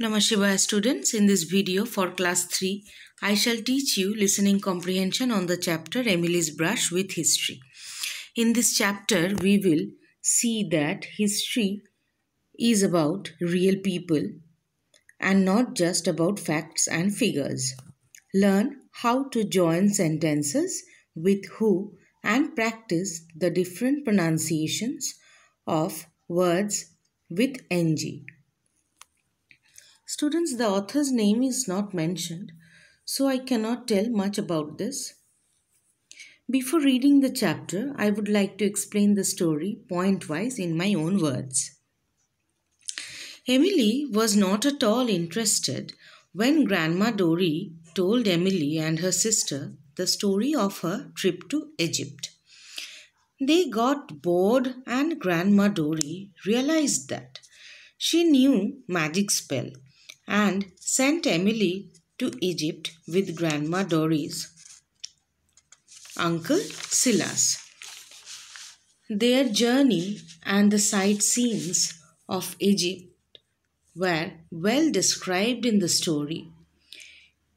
Namashivaya students, in this video for class 3, I shall teach you listening comprehension on the chapter Emily's Brush with History. In this chapter, we will see that history is about real people and not just about facts and figures. Learn how to join sentences with who and practice the different pronunciations of words with ng Students, the author's name is not mentioned, so I cannot tell much about this. Before reading the chapter, I would like to explain the story point wise in my own words. Emily was not at all interested when Grandma Dory told Emily and her sister the story of her trip to Egypt. They got bored, and Grandma Dory realized that. She knew magic spell and sent Emily to Egypt with Grandma Doris, Uncle Silas. Their journey and the sight scenes of Egypt were well described in the story,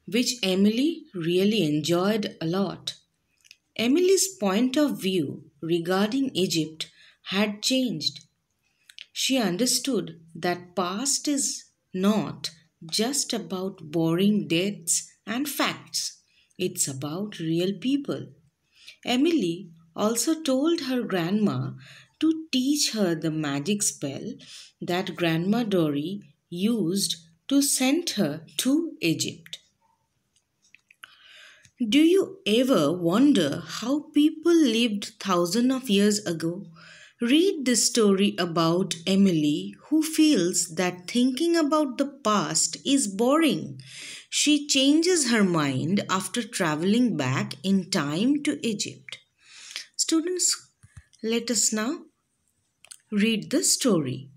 which Emily really enjoyed a lot. Emily's point of view regarding Egypt had changed. She understood that past is not just about boring dates and facts. It's about real people. Emily also told her grandma to teach her the magic spell that Grandma Dory used to send her to Egypt. Do you ever wonder how people lived thousands of years ago Read the story about Emily who feels that thinking about the past is boring. She changes her mind after traveling back in time to Egypt. Students, let us now read the story.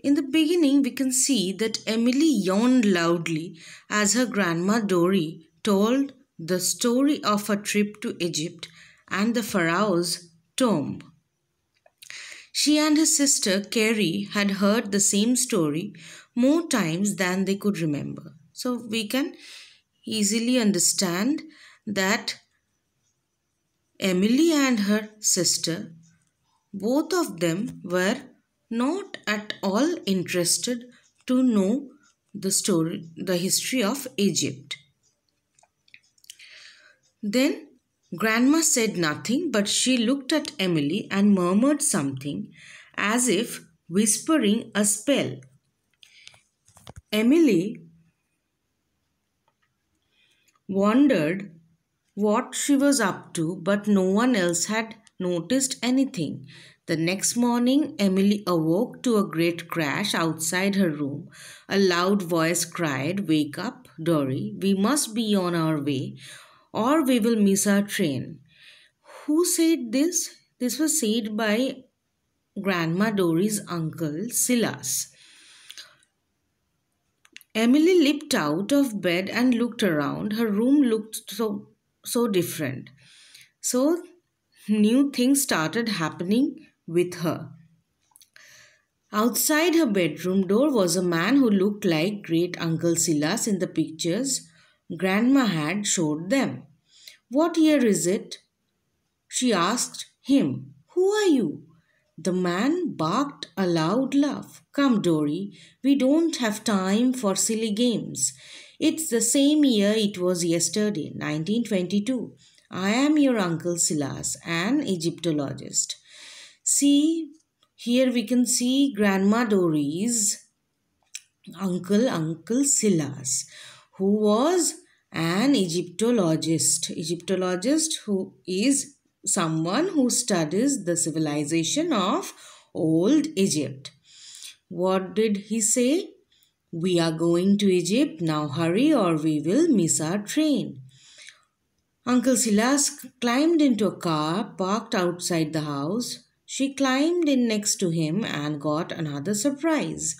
In the beginning, we can see that Emily yawned loudly as her grandma Dory told the story of her trip to Egypt and the pharaoh's tomb. She and his sister Carrie had heard the same story more times than they could remember. So we can easily understand that Emily and her sister, both of them were not at all interested to know the story, the history of Egypt. Then Grandma said nothing, but she looked at Emily and murmured something, as if whispering a spell. Emily wondered what she was up to, but no one else had noticed anything. The next morning, Emily awoke to a great crash outside her room. A loud voice cried, Wake up, Dory, we must be on our way, or we will miss our train. Who said this? This was said by Grandma Dory's uncle, Silas. Emily leaped out of bed and looked around. Her room looked so, so different. So, new things started happening with her. Outside her bedroom door was a man who looked like great uncle Silas in the pictures Grandma had showed them. What year is it? She asked him. Who are you? The man barked a loud laugh. Come, Dory, we don't have time for silly games. It's the same year it was yesterday, 1922. I am your uncle Silas, an Egyptologist. See, here we can see Grandma Dory's uncle, Uncle Silas, who was an Egyptologist. Egyptologist who is someone who studies the civilization of old Egypt. What did he say? We are going to Egypt. Now hurry or we will miss our train. Uncle Silas climbed into a car parked outside the house. She climbed in next to him and got another surprise.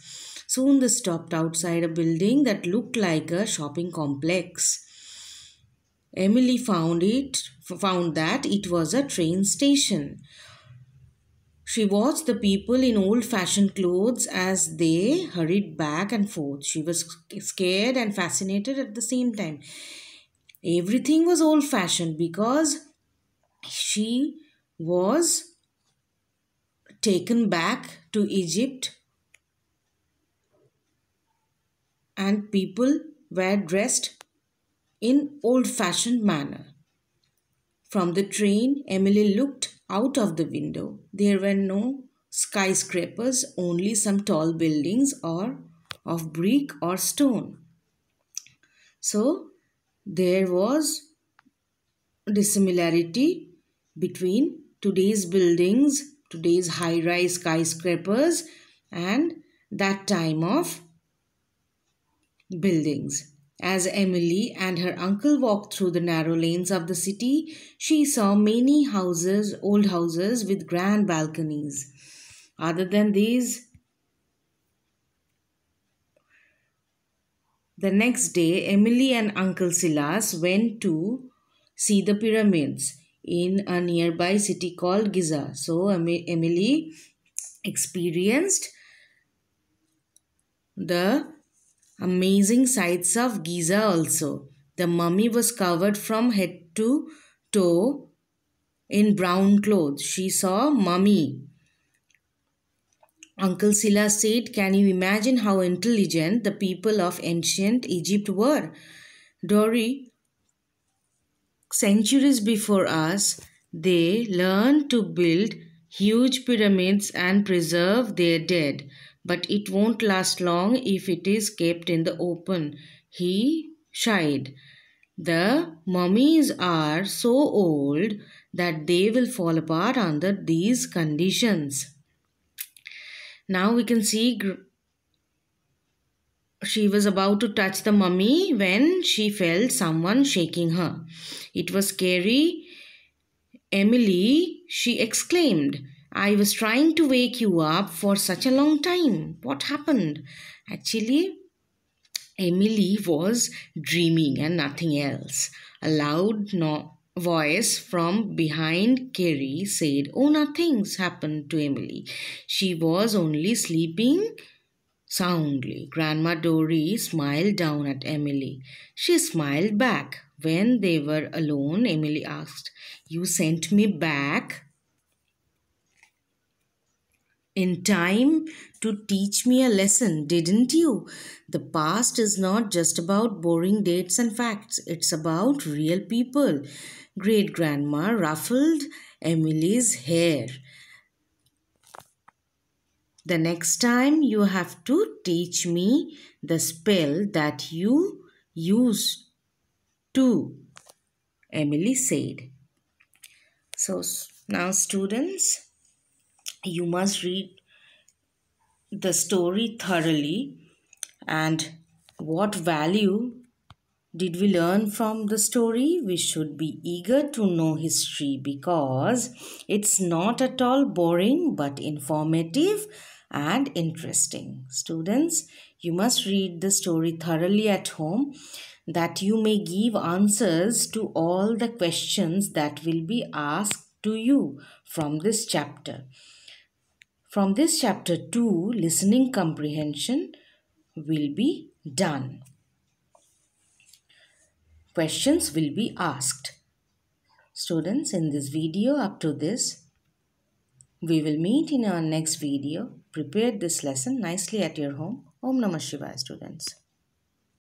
Soon they stopped outside a building that looked like a shopping complex. Emily found it found that it was a train station. She watched the people in old fashioned clothes as they hurried back and forth. She was scared and fascinated at the same time. Everything was old fashioned because she was taken back to Egypt and people were dressed in old-fashioned manner. From the train, Emily looked out of the window. There were no skyscrapers, only some tall buildings or of brick or stone. So there was dissimilarity between today's buildings, today's high rise skyscrapers, and that time of buildings. As Emily and her uncle walked through the narrow lanes of the city, she saw many houses, old houses with grand balconies. Other than these, the next day Emily and Uncle Silas went to see the pyramids in a nearby city called Giza. So Emily experienced the amazing sights of Giza also. The mummy was covered from head to toe in brown clothes. She saw mummy. Uncle Silla said, Can you imagine how intelligent the people of ancient Egypt were? Dory, centuries before us, they learned to build huge pyramids and preserve their dead but it won't last long if it is kept in the open, he sighed. The mummies are so old that they will fall apart under these conditions. Now we can see she was about to touch the mummy when she felt someone shaking her. It was scary. Emily, she exclaimed. I was trying to wake you up for such a long time. What happened? Actually, Emily was dreaming and nothing else. A loud no- voice from behind Carrie said, Oh, nothing's happened to Emily. She was only sleeping soundly. Grandma Dory smiled down at Emily. She smiled back. When they were alone, Emily asked, You sent me back? in time to teach me a lesson, didn't you? The past is not just about boring dates and facts, it's about real people. Great grandma ruffled Emily's hair. The next time you have to teach me the spell that you used to, Emily said. So now, students, you must read the story thoroughly and what value did we learn from the story? We should be eager to know history because it's not at all boring but informative and interesting. Students, you must read the story thoroughly at home that you may give answers to all the questions that will be asked to you from this chapter. From this chapter 2, listening comprehension will be done. Questions will be asked. Students, in this video up to this, we will meet in our next video. Prepare this lesson nicely at your home. Om Namah Shivaya students.